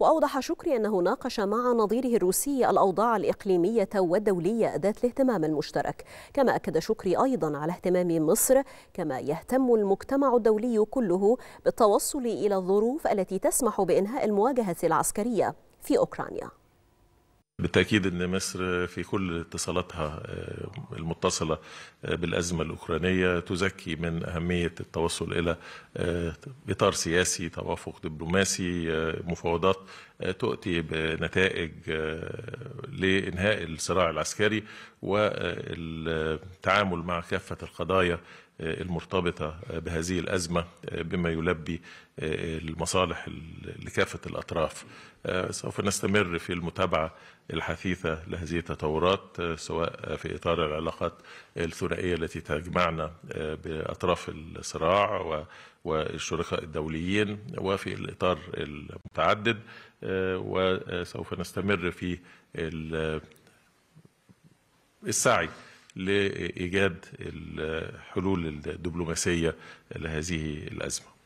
وأوضح شكري أنه ناقش مع نظيره الروسي الأوضاع الإقليمية والدولية ذات الاهتمام المشترك كما أكد شكري أيضا على اهتمام مصر كما يهتم المجتمع الدولي كله بالتوصل إلى الظروف التي تسمح بإنهاء المواجهة العسكرية في أوكرانيا بالتأكيد أن مصر في كل اتصالاتها آه، المتصلة آه، بالأزمة الأوكرانية تزكي من أهمية التوصل إلى آه، إطار سياسي توافق دبلوماسي مفاوضات تؤتي بنتائج لإنهاء الصراع العسكري والتعامل مع كافة القضايا المرتبطة بهذه الأزمة بما يلبي المصالح لكافة الأطراف سوف نستمر في المتابعة الحثيثة لهذه التطورات سواء في إطار العلاقات الثنائية التي تجمعنا بأطراف الصراع و والشركاء الدوليين وفي الإطار المتعدد آه، وسوف نستمر في السعي لإيجاد الحلول الدبلوماسية لهذه الأزمة